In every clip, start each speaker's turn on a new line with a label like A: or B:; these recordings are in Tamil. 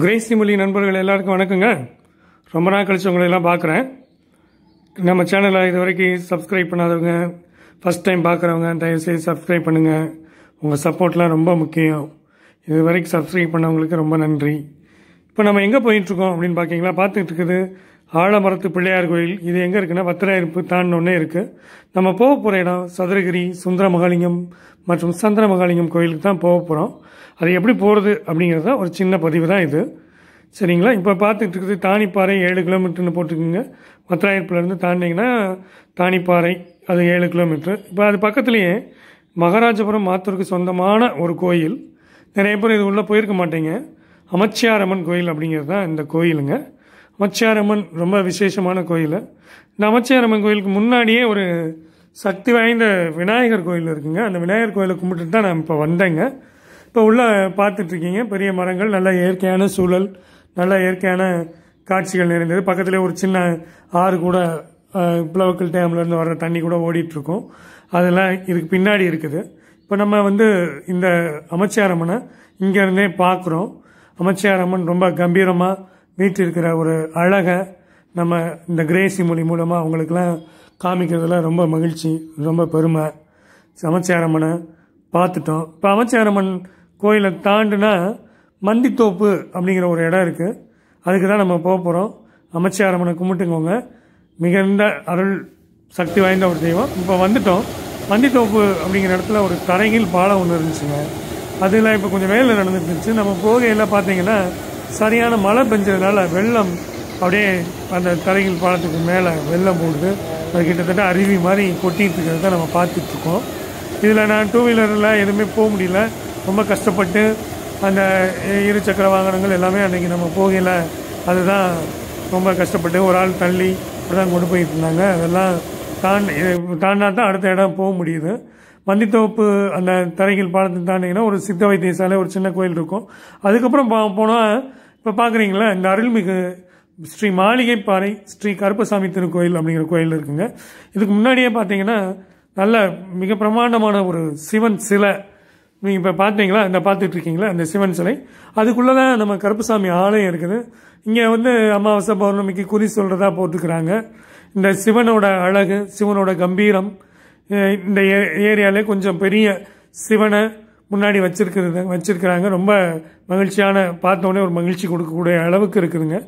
A: கிரேசி மொழி நண்பர்கள் எல்லாருக்கும் வணக்கங்க ரொம்ப நாள் கழிச்சு உங்களையெல்லாம் பார்க்குறேன் நம்ம சேனலில் இது வரைக்கும் சப்ஸ்கிரைப் பண்ணாதவங்க ஃபஸ்ட் டைம் பார்க்குறவங்க தயவுசெய்து சப்ஸ்கிரைப் பண்ணுங்கள் உங்கள் சப்போர்ட்லாம் ரொம்ப முக்கியம் இது வரைக்கும் சப்ஸ்கிரைப் பண்ணவங்களுக்கு ரொம்ப நன்றி இப்போ நம்ம எங்கே போயிட்டுருக்கோம் அப்படின்னு பார்க்கிங்களா பார்த்துட்டு இருக்குது ஆலமரத்து பிள்ளையார் கோயில் இது எங்கே இருக்குன்னா வத்திராயிருப்பு ஒன்றே இருக்குது நம்ம போக போகிற இடம் சதுரகிரி சுந்தர மகாலிங்கம் மற்றும் சந்திர மகாலிங்கம் கோயிலுக்கு தான் போக போகிறோம் அது எப்படி போகிறது அப்படிங்கிறது தான் ஒரு சின்ன பதிவு தான் இது சரிங்களா இப்போ பார்த்துட்டு இருக்குது தானிப்பாறை ஏழு கிலோமீட்டர்னு போட்டுக்கோங்க வத்திராயிருப்புலேருந்து தாண்டிங்கன்னா தானிப்பாறை அது ஏழு கிலோமீட்டர் இப்போ அது பக்கத்துலேயே மகாராஜபுரம் மாத்தூருக்கு சொந்தமான ஒரு கோயில் நிறைய பேர் இது உள்ளே போயிருக்க மாட்டேங்க அமைச்சியாரம்மன் கோயில் அப்படிங்கிறது தான் இந்த கோயிலுங்க மச்சியாரம்மன் ரொம்ப விசேஷமான கோயில் இந்த அமச்சியாரம்மன் கோயிலுக்கு முன்னாடியே ஒரு சக்தி வாய்ந்த விநாயகர் கோயில் இருக்குங்க அந்த விநாயகர் கோயிலை கும்பிட்டுட்டு தான் நான் இப்போ வந்தேங்க இப்போ உள்ளே பார்த்துட்ருக்கீங்க பெரிய மரங்கள் நல்ல இயற்கையான சூழல் நல்ல இயற்கையான காட்சிகள் நிறைந்தது பக்கத்தில் ஒரு சின்ன ஆறு கூட பிளவக்கல் டேம்லேருந்து வர்ற தண்ணி கூட ஓடிட்டுருக்கோம் அதெல்லாம் இதுக்கு பின்னாடி இருக்குது இப்போ நம்ம வந்து இந்த அமைச்சியாரம்மனை இங்கேருந்தே பார்க்குறோம் அமைச்சியாரம்மன் ரொம்ப கம்பீரமாக வீட்டில் இருக்கிற ஒரு அழகை நம்ம இந்த கிரேசி மொழி மூலமாக அவங்களுக்கெல்லாம் காமிக்கிறதுல ரொம்ப மகிழ்ச்சி ரொம்ப பெருமை சமச்சாரம்மனை பார்த்துட்டோம் இப்போ அமைச்சாரம்மன் கோயிலை தாண்டுனா மந்தித்தோப்பு அப்படிங்கிற ஒரு இடம் இருக்குது அதுக்கு தான் நம்ம போக போகிறோம் அமைச்சாரம்மனை கும்பிட்டுங்கோங்க மிகுந்த அருள் சக்தி வாய்ந்த ஒரு தெய்வம் இப்போ வந்துட்டோம் மந்தித்தோப்பு அப்படிங்கிற இடத்துல ஒரு தரையில் பாலம் ஒன்று இருந்துச்சுங்க அதெல்லாம் இப்போ கொஞ்சம் வேலை நடந்துட்டு இருந்துச்சு நம்ம போகையில் பார்த்தீங்கன்னா சரியான மழை பெஞ்சதுனால வெள்ளம் அப்படியே அந்த தரையில் பாலத்துக்கு மேலே வெள்ளம் போடுது அது கிட்டத்தட்ட அருவி மாதிரி கொட்டிகிட்டு இருக்கிறத நம்ம பார்த்துட்ருக்கோம் இதில் நான் டூ வீலரில் எதுவுமே போக முடியல ரொம்ப கஷ்டப்பட்டு அந்த இருசக்கர வாகனங்கள் எல்லாமே அன்றைக்கி நம்ம போகலை அதுதான் ரொம்ப கஷ்டப்பட்டு ஒரு ஆள் தள்ளி அப்படிதான் கொண்டு போயிட்டு இருந்தாங்க அதெல்லாம் தாண்டி தாண்டா தான் அடுத்த இடம் போக முடியுது வண்டித்தோப்பு அந்த தரைகள் பாலத்தை தாண்டிங்கன்னா ஒரு சித்த வைத்தியசாலை ஒரு சின்ன கோயில் இருக்கும் அதுக்கப்புறம் போனால் இப்போ பார்க்குறீங்களா இந்த அருள்மிகு ஸ்ரீ மாளிகைப்பாறை ஸ்ரீ கருப்பசாமி திருக்கோயில் அப்படிங்கிற கோயில் இருக்குங்க இதுக்கு முன்னாடியே பார்த்தீங்கன்னா நல்ல மிக பிரமாண்டமான ஒரு சிவன் சிலை நீங்கள் இப்போ பார்த்தீங்களா இந்த இருக்கீங்களா அந்த சிவன் சிலை அதுக்குள்ளே தான் நம்ம கருப்புசாமி ஆலயம் இருக்குது இங்கே வந்து அமாவாசை பௌர்ணமிக்கு குறி சொல்கிறதா போட்டுக்கிறாங்க இந்த சிவனோட அழகு சிவனோட கம்பீரம் இந்த ஏரியாவிலே கொஞ்சம் பெரிய சிவனை முன்னாடி வச்சிருக்கிறது வச்சிருக்கிறாங்க ரொம்ப மகிழ்ச்சியான பார்த்தோன்னே ஒரு மகிழ்ச்சி கொடுக்கக்கூடிய அளவுக்கு இருக்குதுங்க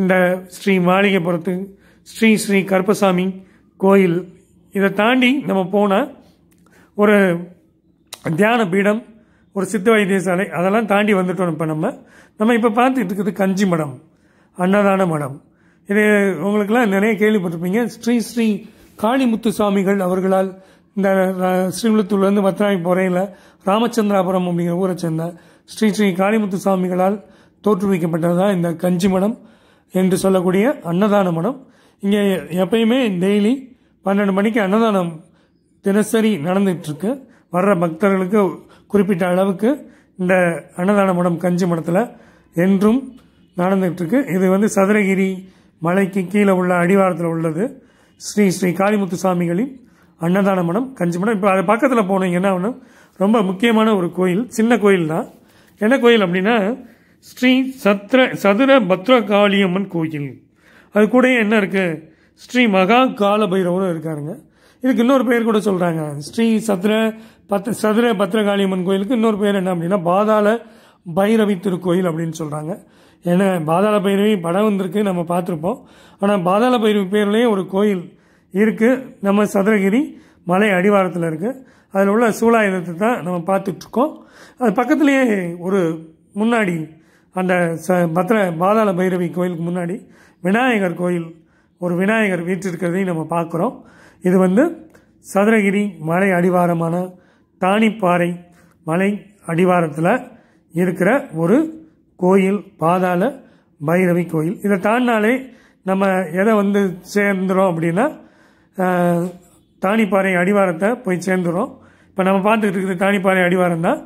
A: இந்த ஸ்ரீ மாளிகைப்புறத்து ஸ்ரீ ஸ்ரீ கருப்பசாமி கோயில் இதை தாண்டி நம்ம போனால் ஒரு தியான பீடம் ஒரு சித்த வைத்தியசாலை அதெல்லாம் தாண்டி வந்துட்டோம் இப்போ நம்ம நம்ம இப்போ பார்த்துட்டு இருக்குது கஞ்சி மடம் அன்னதான மடம் இது உங்களுக்கெல்லாம் நிறைய கேள்விப்பட்டிருப்பீங்க ஸ்ரீ ஸ்ரீ காளிமுத்து சுவாமிகள் அவர்களால் இந்த ஸ்ரீவிழுத்தூர்லேருந்து மத்ராவி போறையில் ராமச்சந்திராபுரம் அப்படிங்கிற ஊரை சேர்ந்த ஸ்ரீ ஸ்ரீ காளிமுத்து சுவாமிகளால் தோற்றுவிக்கப்பட்டதுதான் இந்த கஞ்சி மடம் என்று சொல்லக்கூடிய அன்னதான மடம் இங்கே எப்பயுமே டெய்லி பன்னெண்டு மணிக்கு அன்னதானம் தினசரி நடந்துகிட்ருக்கு வர்ற பக்தர்களுக்கு குறிப்பிட்ட அளவுக்கு இந்த அன்னதான மடம் கஞ்சி மடத்தில் என்றும் நடந்துகிட்ருக்கு இது வந்து சதுரகிரி மலைக்கு கீழே உள்ள அடிவாரத்தில் உள்ளது ஸ்ரீ ஸ்ரீ காளிமுத்து சாமிகளின் அன்னதான மடம் மடம் இப்போ அது பக்கத்தில் என்ன ஒன்று ரொம்ப முக்கியமான ஒரு கோயில் சின்ன கோயில் தான் என்ன கோயில் அப்படின்னா ஸ்ரீ சத்ர சதுர பத்ரகாளியம்மன் கோயில் அது கூட என்ன இருக்குது ஸ்ரீ மகா கால பைரவரும் இருக்காருங்க இதுக்கு இன்னொரு பெயர் கூட சொல்கிறாங்க ஸ்ரீ சதுர பத் சதுர பத்ரகாளியம்மன் கோயிலுக்கு இன்னொரு பெயர் என்ன அப்படின்னா பாதாள பைரவி திருக்கோயில் அப்படின்னு சொல்கிறாங்க ஏன்னா பாதாள பைரவி படம் வந்திருக்கு நம்ம பார்த்துருப்போம் ஆனால் பாதாள பைரவி பேர்லேயே ஒரு கோயில் இருக்குது நம்ம சதுரகிரி மலை அடிவாரத்தில் இருக்குது அதில் உள்ள சூழாயுதத்தை தான் நம்ம பார்த்துட்ருக்கோம் அது பக்கத்துலேயே ஒரு முன்னாடி அந்த ச பத்ர பாதாள பைரவி கோயிலுக்கு முன்னாடி விநாயகர் கோயில் ஒரு விநாயகர் வீற்றிருக்கிறதையும் நம்ம பார்க்குறோம் இது வந்து சதுரகிரி மலை அடிவாரமான தானிப்பாறை மலை அடிவாரத்தில் இருக்கிற ஒரு கோயில் பாதாள பைரவி கோயில் இதை தாண்டினாலே நம்ம எதை வந்து சேர்ந்துடும் அப்படின்னா தானிப்பாறை அடிவாரத்தை போய் சேர்ந்துடும் இப்போ நம்ம பார்த்துக்கிட்டு இருக்கிற தானிப்பாறை அடிவாரம் தான்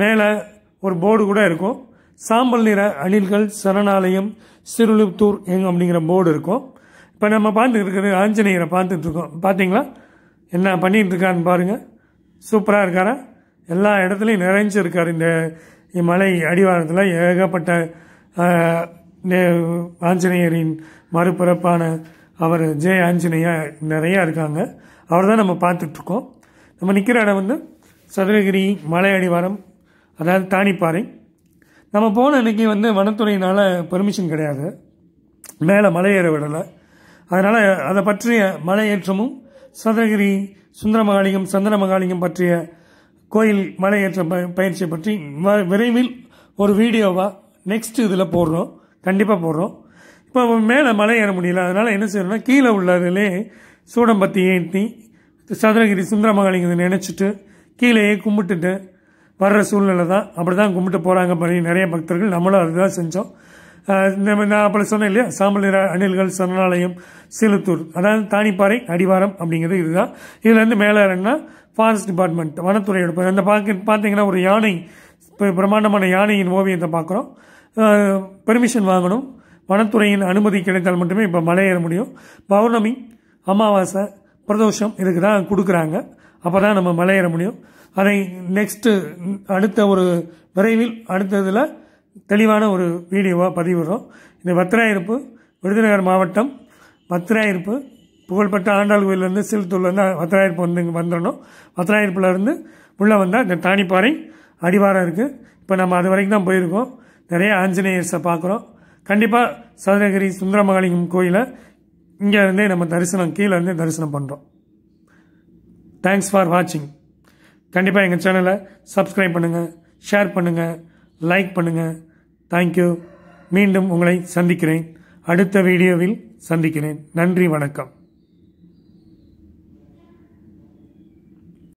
A: மேலே ஒரு போர்டு கூட இருக்கும் சாம்பல் நிற அணில்கள் சரணாலயம் சிறுலுத்தூர் எங் அப்படிங்கிற போர்டு இருக்கும் இப்போ நம்ம பார்த்துக்கிட்டு இருக்கிறது ஆஞ்சநேயரை பார்த்துட்டு இருக்கோம் பார்த்தீங்களா என்ன பண்ணிகிட்டு இருக்காருன்னு பாருங்கள் சூப்பராக இருக்காரா எல்லா இடத்துலையும் நிறைஞ்சிருக்கார் இந்த இம்மலை அடிவாரத்தில் ஏகப்பட்ட ஆஞ்சநேயரின் மறுபிறப்பான அவர் ஜே ஆஞ்சநேயா நிறையா இருக்காங்க அவர் தான் நம்ம பார்த்துட்ருக்கோம் நம்ம நிற்கிற இடம் வந்து சதுரகிரி மலை அடிவாரம் அதாவது தானிப்பாறை நம்ம போன அன்றைக்கி வந்து வனத்துறையினால் பெர்மிஷன் கிடையாது மேலே மலை ஏற விடலை அதனால் அதை பற்றிய மலை ஏற்றமும் சதுரகிரி சுந்தரமகாலிங்கம் சந்திரமகாலிங்கம் பற்றிய கோயில் மலையேற்ற பயிற்சி பற்றி விரைவில் ஒரு வீடியோவாக நெக்ஸ்ட் இதில் போடுறோம் கண்டிப்பாக போடுறோம் இப்போ மேலே மலை ஏற முடியல அதனால் என்ன செய்யணும்னா கீழே உள்ளதிலே சூடம்பத்தி ஏற்றி சதுரகிரி சுந்தரமகாலிங்க நினச்சிட்டு கீழேயே கும்பிட்டுட்டு வர்ற சூழ்நிலை தான் அப்படி தான் கும்பிட்டு போகிறாங்க நிறைய பக்தர்கள் நம்மளும் அதுதான் செஞ்சோம் நான் அப்படி சொன்னேன் இல்லையா சாம்பல் நிற அணில்கள் சரணாலயம் சிலுத்தூர் அதாவது தானிப்பாறை அடிவாரம் அப்படிங்கிறது இதுதான் இதுலேருந்து மேலே இறங்கினா ஃபாரஸ்ட் டிபார்ட்மெண்ட் வனத்துறையோட அந்த பார்க்க பார்த்தீங்கன்னா ஒரு யானை பிரமாண்டமான யானையின் ஓவியத்தை பார்க்குறோம் பெர்மிஷன் வாங்கணும் வனத்துறையின் அனுமதி கிடைத்தால் மட்டுமே இப்போ மலை ஏற முடியும் பௌர்ணமி அமாவாசை பிரதோஷம் இதுக்கு தான் கொடுக்குறாங்க அப்போ தான் நம்ம மலை ஏற முடியும் அதை நெக்ஸ்ட்டு அடுத்த ஒரு விரைவில் அடுத்ததில் தெளிவான ஒரு வீடியோவாக பதிவிடுறோம் இந்த வத்திராயிருப்பு விருதுநகர் மாவட்டம் வத்திராயிருப்பு புகழ்பெற்ற ஆண்டாள் கோயிலேருந்து சில்தூர்லேருந்து வத்திராயிருப்பு வந்து இங்கே வந்துடணும் வத்திராயிருப்புலேருந்து உள்ளே வந்தால் இந்த தானிப்பாறை அடிவாரம் இருக்குது இப்போ நம்ம அது வரைக்கும் தான் போயிருக்கோம் நிறைய ஆஞ்சநேயர்ஸை பார்க்குறோம் கண்டிப்பாக சதுரகிரி சுந்தரமகாலிங்கம் கோயிலை இங்கேருந்தே நம்ம தரிசனம் கீழே இருந்தே தரிசனம் பண்ணுறோம் தேங்க்ஸ் ஃபார் வாட்சிங் கண்டிப்பாக எங்கள் சேனலை சப்ஸ்கிரைப் பண்ணுங்கள் ஷேர் பண்ணுங்கள் லைக் பண்ணுங்கள் தேங்க்யூ மீண்டும் உங்களை சந்திக்கிறேன் அடுத்த வீடியோவில் சந்திக்கிறேன் நன்றி வணக்கம்